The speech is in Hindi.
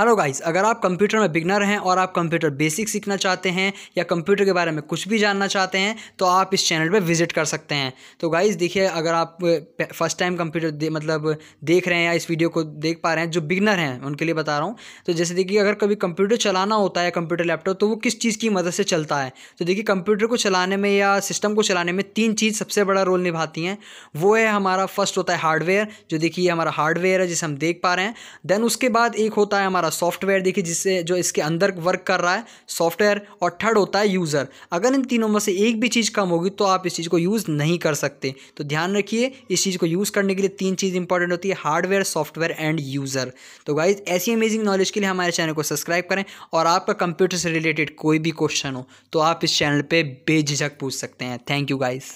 हेलो गाइस अगर आप कंप्यूटर में बिगनर हैं और आप कंप्यूटर बेसिक सीखना चाहते हैं या कंप्यूटर के बारे में कुछ भी जानना चाहते हैं तो आप इस चैनल पर विजिट कर सकते हैं तो गाइस देखिए अगर आप फर्स्ट टाइम कंप्यूटर मतलब देख रहे हैं या इस वीडियो को देख पा रहे हैं जो बिगनर हैं उनके लिए बता रहा हूँ तो जैसे देखिए अगर कभी कंप्यूटर चलाना होता है कंप्यूटर लैपटॉप तो वो किस चीज़ की मदद से चलता है तो देखिए कंप्यूटर को चलाने में या सिस्टम को चलाने में तीन चीज़ सबसे बड़ा रोल निभाती हैं वो है हमारा फर्स्ट होता है हार्डवेयर जो देखिए हमारा हार्डवेयर है जिसे हम देख पा रहे हैं देन उसके बाद एक होता है हमारा सॉफ्टवेयर देखिए जिससे जो इसके अंदर वर्क कर रहा है सॉफ्टवेयर और थर्ड होता है यूज़र अगर इन तीनों में से एक भी चीज़ कम होगी तो आप इस चीज़ को यूज़ नहीं कर सकते तो ध्यान रखिए इस चीज़ को यूज़ करने के लिए तीन चीज़ इंपॉर्टेंट होती है हार्डवेयर सॉफ्टवेयर एंड यूज़र तो गाइज ऐसी अमेजिंग नॉलेज के लिए हमारे चैनल को सब्सक्राइब करें और आपका कंप्यूटर से रिलेटेड कोई भी क्वेश्चन हो तो आप इस चैनल पर बेझिझक पूछ सकते हैं थैंक यू गाइज़